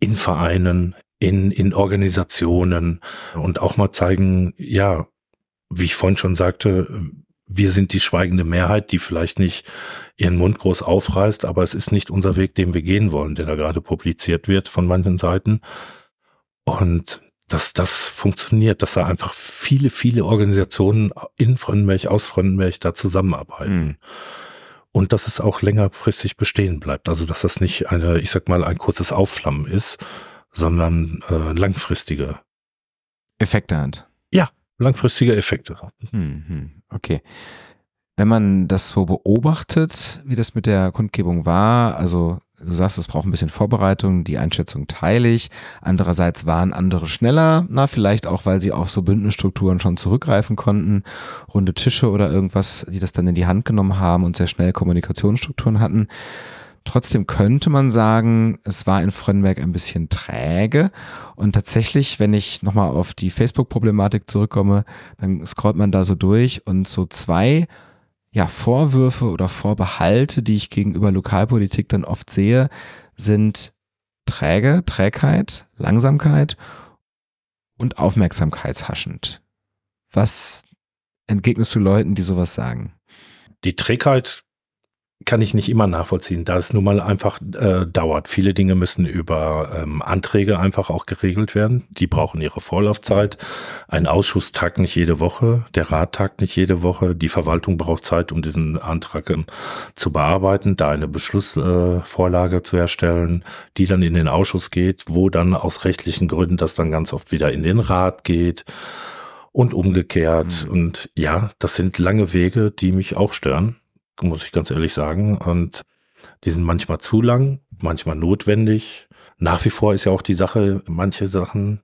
in Vereinen, in, in Organisationen und auch mal zeigen, ja, wie ich vorhin schon sagte, wir sind die schweigende Mehrheit, die vielleicht nicht ihren Mund groß aufreißt, aber es ist nicht unser Weg, den wir gehen wollen, der da gerade publiziert wird von manchen Seiten. Und dass das funktioniert, dass da einfach viele, viele Organisationen in Fröndenberg, aus Fröndenberg da zusammenarbeiten. Mhm. Und dass es auch längerfristig bestehen bleibt. Also dass das nicht eine, ich sag mal, ein kurzes Aufflammen ist, sondern äh, langfristige Effekte hat langfristige Effekte. Hm, hm, okay. Wenn man das so beobachtet, wie das mit der Kundgebung war, also du sagst, es braucht ein bisschen Vorbereitung, die Einschätzung teile ich. Andererseits waren andere schneller, na, vielleicht auch, weil sie auf so Bündnisstrukturen schon zurückgreifen konnten, runde Tische oder irgendwas, die das dann in die Hand genommen haben und sehr schnell Kommunikationsstrukturen hatten. Trotzdem könnte man sagen, es war in Frönnberg ein bisschen träge. Und tatsächlich, wenn ich nochmal auf die Facebook-Problematik zurückkomme, dann scrollt man da so durch und so zwei ja, Vorwürfe oder Vorbehalte, die ich gegenüber Lokalpolitik dann oft sehe, sind träge, Trägheit, Langsamkeit und aufmerksamkeitshaschend. Was entgegnest du Leuten, die sowas sagen? Die Trägheit kann ich nicht immer nachvollziehen, da es nun mal einfach äh, dauert. Viele Dinge müssen über ähm, Anträge einfach auch geregelt werden. Die brauchen ihre Vorlaufzeit. Ein Ausschuss tagt nicht jede Woche, der Rat tagt nicht jede Woche. Die Verwaltung braucht Zeit, um diesen Antrag ähm, zu bearbeiten, da eine Beschlussvorlage äh, zu erstellen, die dann in den Ausschuss geht, wo dann aus rechtlichen Gründen das dann ganz oft wieder in den Rat geht und umgekehrt. Mhm. Und ja, das sind lange Wege, die mich auch stören muss ich ganz ehrlich sagen. Und die sind manchmal zu lang, manchmal notwendig. Nach wie vor ist ja auch die Sache, manche Sachen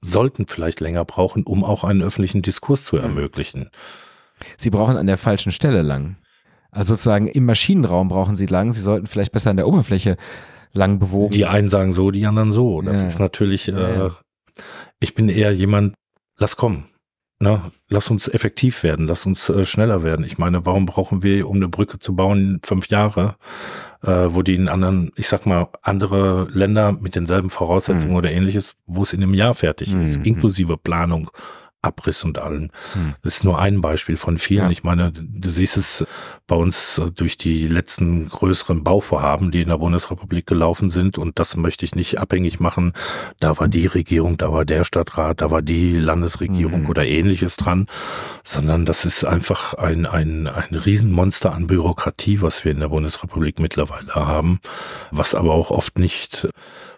sollten vielleicht länger brauchen, um auch einen öffentlichen Diskurs zu mhm. ermöglichen. Sie brauchen an der falschen Stelle lang. Also sozusagen im Maschinenraum brauchen sie lang, sie sollten vielleicht besser an der Oberfläche lang bewogen. Die einen sagen so, die anderen so. Das ja. ist natürlich, äh, ich bin eher jemand, lass kommen na, ne? lass uns effektiv werden, lass uns äh, schneller werden. Ich meine, warum brauchen wir, um eine Brücke zu bauen, fünf Jahre, äh, wo die in anderen, ich sag mal, andere Länder mit denselben Voraussetzungen mhm. oder ähnliches, wo es in einem Jahr fertig mhm. ist, mhm. inklusive Planung, Abriss und allem. Hm. Das ist nur ein Beispiel von vielen. Ja. Ich meine, du siehst es bei uns durch die letzten größeren Bauvorhaben, die in der Bundesrepublik gelaufen sind. Und das möchte ich nicht abhängig machen. Da war die Regierung, da war der Stadtrat, da war die Landesregierung mhm. oder ähnliches dran, sondern das ist einfach ein, ein, ein Riesenmonster an Bürokratie, was wir in der Bundesrepublik mittlerweile haben, was aber auch oft nicht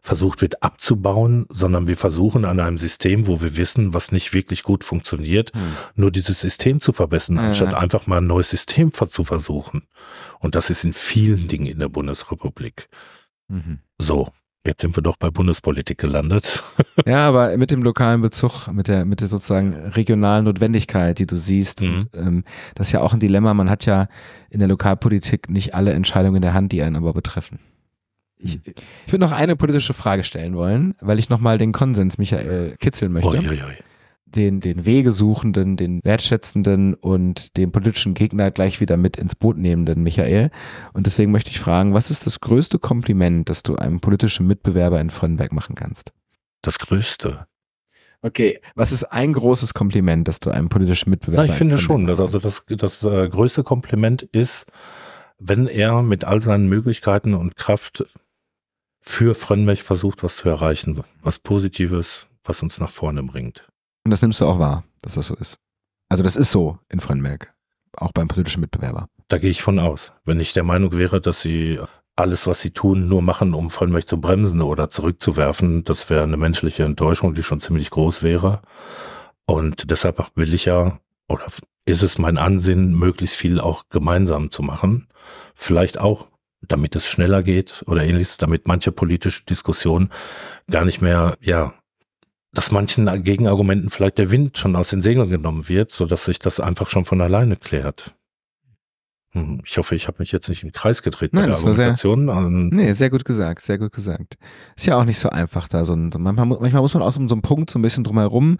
versucht wird abzubauen, sondern wir versuchen an einem System, wo wir wissen, was nicht wirklich gut funktioniert, mhm. nur dieses System zu verbessern, mhm. anstatt einfach mal ein neues System zu versuchen. Und das ist in vielen Dingen in der Bundesrepublik. Mhm. So. Jetzt sind wir doch bei Bundespolitik gelandet. ja, aber mit dem lokalen Bezug, mit der, mit der sozusagen regionalen Notwendigkeit, die du siehst, mhm. und, ähm, das ist ja auch ein Dilemma. Man hat ja in der Lokalpolitik nicht alle Entscheidungen in der Hand, die einen aber betreffen. Ich, hm. ich würde noch eine politische Frage stellen wollen, weil ich nochmal den Konsens, Michael, äh, kitzeln möchte. Oi, oi, oi. Den, den Wegesuchenden, den Wertschätzenden und den politischen Gegner gleich wieder mit ins Boot nehmenden Michael. Und deswegen möchte ich fragen, was ist das größte Kompliment, das du einem politischen Mitbewerber in Frönnberg machen kannst? Das größte. Okay, was ist ein großes Kompliment, das du einem politischen Mitbewerber? Na, ich finde schon, dass also das, das, das äh, größte Kompliment ist, wenn er mit all seinen Möglichkeiten und Kraft für Frönnmech versucht, was zu erreichen, was Positives, was uns nach vorne bringt. Und das nimmst du auch wahr, dass das so ist. Also das ist so in Frönnberg, auch beim politischen Mitbewerber. Da gehe ich von aus. Wenn ich der Meinung wäre, dass sie alles, was sie tun, nur machen, um Frönnberg zu bremsen oder zurückzuwerfen, das wäre eine menschliche Enttäuschung, die schon ziemlich groß wäre. Und deshalb will ich ja, oder ist es mein Ansinnen, möglichst viel auch gemeinsam zu machen. Vielleicht auch damit es schneller geht oder ähnliches, damit manche politische Diskussionen gar nicht mehr, ja, dass manchen Gegenargumenten vielleicht der Wind schon aus den Segeln genommen wird, so dass sich das einfach schon von alleine klärt. Hm, ich hoffe, ich habe mich jetzt nicht im Kreis gedreht Nein, bei der das Argumentation. War sehr, ähm, nee, sehr gut gesagt, sehr gut gesagt. Ist ja auch nicht so einfach da. So ein, manchmal, manchmal, muss man aus so einem Punkt so ein bisschen drumherum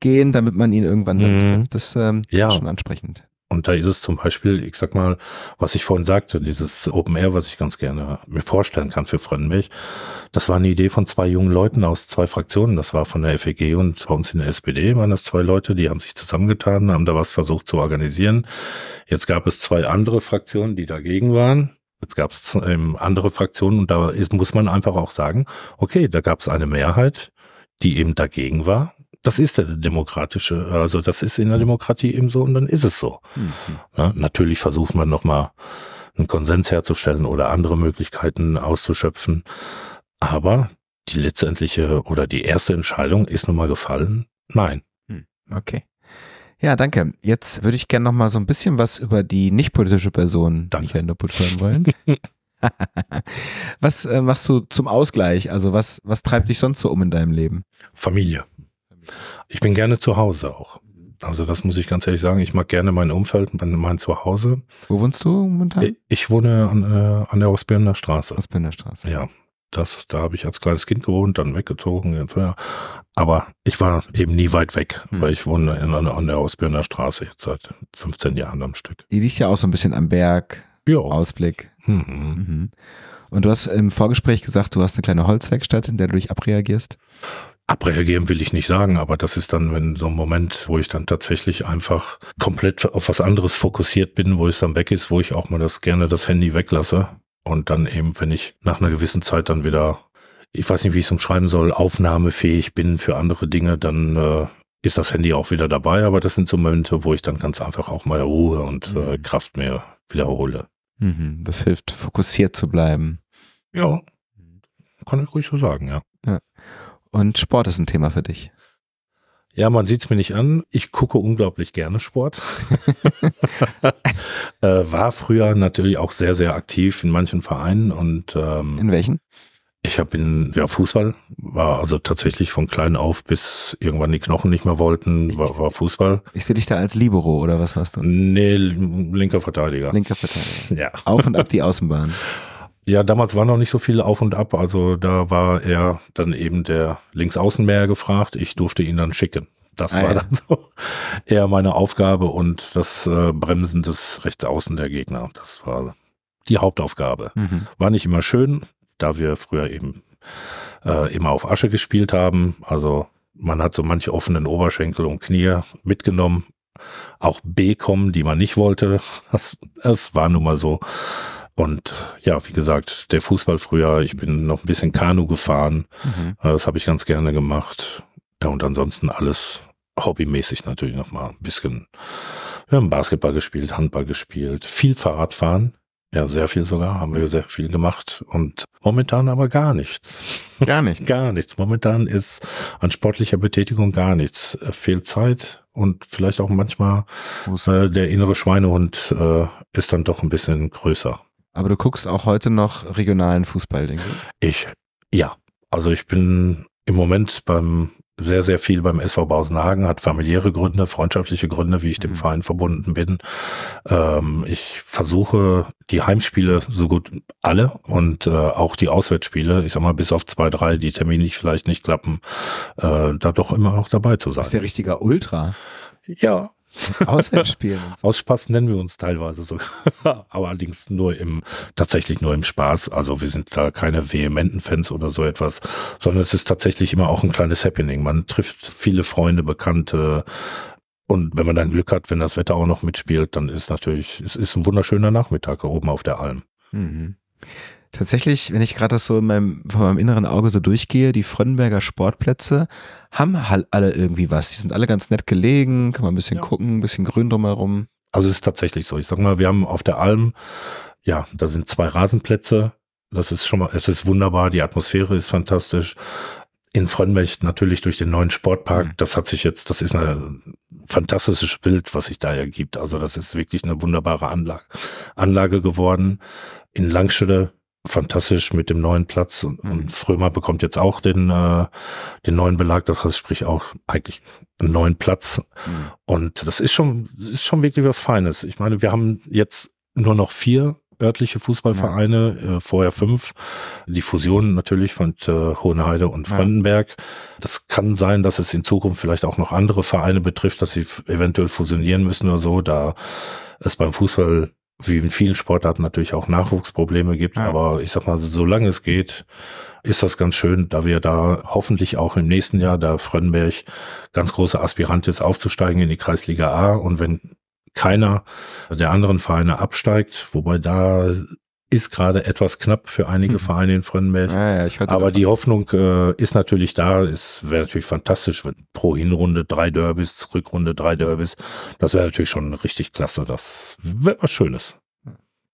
gehen, damit man ihn irgendwann nimmt. Mhm. Das ähm, ja. ist schon ansprechend. Und da ist es zum Beispiel, ich sag mal, was ich vorhin sagte, dieses Open Air, was ich ganz gerne mir vorstellen kann für Frönnmilch. Das war eine Idee von zwei jungen Leuten aus zwei Fraktionen. Das war von der FEG und bei uns in der SPD waren das zwei Leute, die haben sich zusammengetan, haben da was versucht zu organisieren. Jetzt gab es zwei andere Fraktionen, die dagegen waren. Jetzt gab es ähm, andere Fraktionen und da ist, muss man einfach auch sagen, okay, da gab es eine Mehrheit, die eben dagegen war das ist der demokratische, also das ist in der hm. Demokratie eben so und dann ist es so. Mhm. Ja, natürlich versucht man nochmal einen Konsens herzustellen oder andere Möglichkeiten auszuschöpfen. Aber die letztendliche oder die erste Entscheidung ist nun mal gefallen. Nein. Hm, okay. Ja, danke. Jetzt würde ich gerne noch mal so ein bisschen was über die nicht politische Person danke. Michael Nopput hören wollen. was äh, machst du zum Ausgleich? Also was, was treibt dich sonst so um in deinem Leben? Familie. Ich bin gerne zu Hause auch. Also das muss ich ganz ehrlich sagen. Ich mag gerne mein Umfeld, mein, mein Zuhause. Wo wohnst du momentan? Ich, wohne an, äh, an der Osbirner Straße. Osbirner Straße. Ja. Das, da habe ich als kleines Kind gewohnt, dann weggezogen. Jetzt, ja. Aber ich war eben nie weit weg, mhm. weil ich wohne in, an, an der Osbirner Straße jetzt seit 15 Jahren am Stück. Die liegt ja auch so ein bisschen am Berg. Ja. Ausblick. Mhm. Mhm. Und du hast im Vorgespräch gesagt, du hast eine kleine Holzwerkstatt, in der du dich abreagierst abreagieren will ich nicht sagen, aber das ist dann, wenn so ein Moment, wo ich dann tatsächlich einfach komplett auf was anderes fokussiert bin, wo es dann weg ist, wo ich auch mal das gerne das Handy weglasse und dann eben, wenn ich nach einer gewissen Zeit dann wieder, ich weiß nicht, wie ich es umschreiben soll, aufnahmefähig bin für andere Dinge, dann äh, ist das Handy auch wieder dabei, aber das sind so Momente, wo ich dann ganz einfach auch mal Ruhe und äh, mhm. äh, Kraft mir wiederhole. Mhm, das hilft, fokussiert zu bleiben. Ja, kann ich ruhig so sagen, ja. ja und Sport ist ein Thema für dich. Ja, man sieht es mir nicht an. Ich gucke unglaublich gerne Sport. äh, war früher natürlich auch sehr, sehr aktiv in manchen Vereinen und ähm, in welchen? Ich habe in ja Fußball war also tatsächlich von klein auf bis irgendwann die Knochen nicht mehr wollten war, war Fußball. Ich sehe dich da als Libero oder was warst du? Nee, linker Verteidiger. Linker Verteidiger. Ja. Auf und ab die Außenbahn. Ja, damals war noch nicht so viel auf und ab. Also da war er dann eben der Linksaußen gefragt. Ich durfte ihn dann schicken. Das ah, war ja. dann so eher meine Aufgabe und das äh, Bremsen des Rechtsaußen der Gegner. Das war die Hauptaufgabe. Mhm. War nicht immer schön, da wir früher eben äh, immer auf Asche gespielt haben. Also man hat so manche offenen Oberschenkel und Knie mitgenommen. Auch B kommen, die man nicht wollte. Das, das war nun mal so. Und ja, wie gesagt, der Fußball früher, ich bin noch ein bisschen Kanu gefahren. Mhm. Äh, das habe ich ganz gerne gemacht. Ja, und ansonsten alles hobbymäßig natürlich nochmal ein bisschen. Wir haben Basketball gespielt, Handball gespielt, viel Fahrradfahren. Ja, sehr viel sogar, haben wir sehr viel gemacht und momentan aber gar nichts. Gar nichts. gar nichts. Momentan ist an sportlicher Betätigung gar nichts. Äh, fehlt Zeit und vielleicht auch manchmal äh, der innere Schweinehund äh, ist dann doch ein bisschen größer. Aber du guckst auch heute noch regionalen Fußball, denke ich. Ich, ja. Also ich bin im Moment beim sehr, sehr viel beim SV Bausenhagen, hat familiäre Gründe, freundschaftliche Gründe, wie ich dem mhm. Verein verbunden bin. Ähm, ich versuche die Heimspiele so gut alle und äh, auch die Auswärtsspiele, ich sag mal bis auf zwei, drei, die terminlich vielleicht nicht klappen, äh, da doch immer noch dabei zu sein. Ist der richtige Ultra? Ja, Auswärtsspielen. So. Aus Spaß nennen wir uns teilweise sogar. Aber allerdings nur im, tatsächlich nur im Spaß. Also wir sind da keine vehementen Fans oder so etwas, sondern es ist tatsächlich immer auch ein kleines Happening. Man trifft viele Freunde, Bekannte, und wenn man dann Glück hat, wenn das Wetter auch noch mitspielt, dann ist natürlich, es ist ein wunderschöner Nachmittag oben auf der Alm. Mhm. Tatsächlich, wenn ich gerade das so in meinem, von meinem inneren Auge so durchgehe, die Frönnberger Sportplätze haben halt alle irgendwie was. Die sind alle ganz nett gelegen, kann man ein bisschen ja. gucken, ein bisschen grün drumherum. Also es ist tatsächlich so. Ich sag mal, wir haben auf der Alm, ja, da sind zwei Rasenplätze. Das ist schon mal, es ist wunderbar, die Atmosphäre ist fantastisch in Frönnberg natürlich durch den neuen Sportpark. Mhm. Das hat sich jetzt, das ist ein fantastisches Bild, was sich da ergibt. Also das ist wirklich eine wunderbare Anlage, Anlage geworden. In Langschütte fantastisch mit dem neuen Platz und, mhm. und Frömer bekommt jetzt auch den, äh, den neuen Belag, das heißt sprich auch eigentlich einen neuen Platz mhm. und das ist schon, ist schon wirklich was Feines. Ich meine, wir haben jetzt nur noch vier örtliche Fußballvereine, ja. äh, vorher fünf. Die Fusion natürlich von äh, Hohenheide und Frankenberg. Ja. Das kann sein, dass es in Zukunft vielleicht auch noch andere Vereine betrifft, dass sie eventuell fusionieren müssen oder so, da es beim Fußball wie in vielen Sportarten natürlich auch Nachwuchsprobleme gibt, ja. aber ich sag mal, solange es geht, ist das ganz schön, da wir da hoffentlich auch im nächsten Jahr, da Frönnberg ganz großer Aspirant ist, aufzusteigen in die Kreisliga A und wenn keiner der anderen Vereine absteigt, wobei da ist gerade etwas knapp für einige Vereine in Fröndenberg. Ja, ja, aber die Hoffnung äh, ist natürlich da. Es wäre natürlich fantastisch, wenn pro Hinrunde drei Derbys, Rückrunde drei Derbys. Das wäre natürlich schon richtig klasse. Das wäre was Schönes.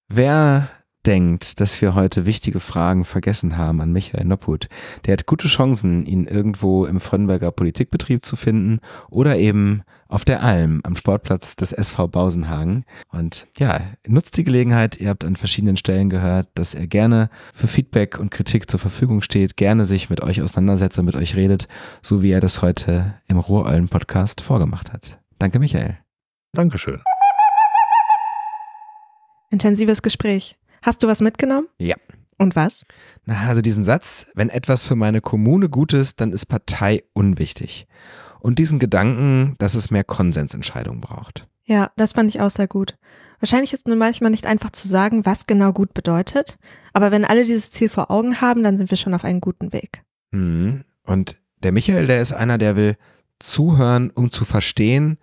Wer denkt, dass wir heute wichtige Fragen vergessen haben an Michael Nopput, der hat gute Chancen, ihn irgendwo im Frönberger Politikbetrieb zu finden oder eben auf der Alm am Sportplatz des SV Bausenhagen. Und ja, nutzt die Gelegenheit. Ihr habt an verschiedenen Stellen gehört, dass er gerne für Feedback und Kritik zur Verfügung steht, gerne sich mit euch auseinandersetzt und mit euch redet, so wie er das heute im Ruhreulen-Podcast vorgemacht hat. Danke, Michael. Dankeschön. Intensives Gespräch. Hast du was mitgenommen? Ja. Und was? Na, also diesen Satz, wenn etwas für meine Kommune gut ist, dann ist Partei unwichtig. Und diesen Gedanken, dass es mehr Konsensentscheidungen braucht. Ja, das fand ich auch sehr gut. Wahrscheinlich ist nur manchmal nicht einfach zu sagen, was genau gut bedeutet. Aber wenn alle dieses Ziel vor Augen haben, dann sind wir schon auf einem guten Weg. Mhm. Und der Michael, der ist einer, der will zuhören, um zu verstehen,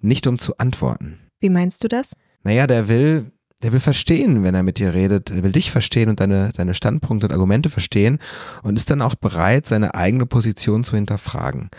nicht um zu antworten. Wie meinst du das? Naja, der will, der will verstehen, wenn er mit dir redet, er will dich verstehen und deine, deine Standpunkte und Argumente verstehen und ist dann auch bereit, seine eigene Position zu hinterfragen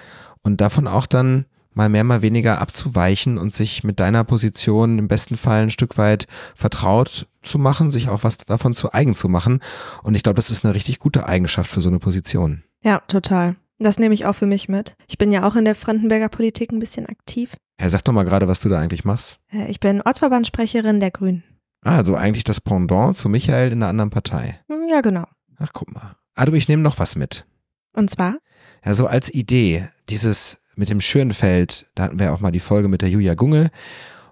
und davon auch dann mal mehr, mal weniger abzuweichen und sich mit deiner Position im besten Fall ein Stück weit vertraut zu machen, sich auch was davon zu eigen zu machen. Und ich glaube, das ist eine richtig gute Eigenschaft für so eine Position. Ja, total. Das nehme ich auch für mich mit. Ich bin ja auch in der Frankenberger Politik ein bisschen aktiv. Herr, sag doch mal gerade, was du da eigentlich machst. Äh, ich bin Ortsverbandssprecherin der Grünen. Also eigentlich das Pendant zu Michael in einer anderen Partei. Hm, ja, genau. Ach, guck mal. Aber ich nehme noch was mit. Und zwar? Ja, so als Idee, dieses mit dem Schönfeld, da hatten wir auch mal die Folge mit der Julia Gunge.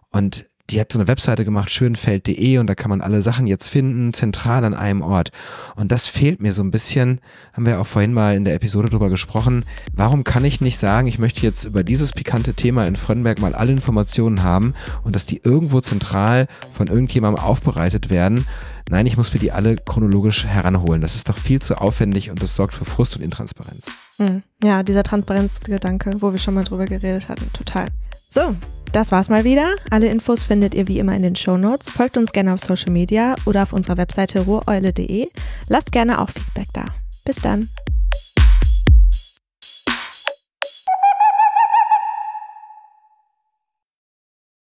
Und die hat so eine Webseite gemacht, schönfeld.de und da kann man alle Sachen jetzt finden, zentral an einem Ort. Und das fehlt mir so ein bisschen, haben wir auch vorhin mal in der Episode drüber gesprochen. Warum kann ich nicht sagen, ich möchte jetzt über dieses pikante Thema in Frönnberg mal alle Informationen haben und dass die irgendwo zentral von irgendjemandem aufbereitet werden? Nein, ich muss mir die alle chronologisch heranholen. Das ist doch viel zu aufwendig und das sorgt für Frust und Intransparenz. Mhm. Ja, dieser Transparenzgedanke, wo wir schon mal drüber geredet hatten, total. So, das war's mal wieder. Alle Infos findet ihr wie immer in den Show Notes. Folgt uns gerne auf Social Media oder auf unserer Webseite ruheule.de. Lasst gerne auch Feedback da. Bis dann.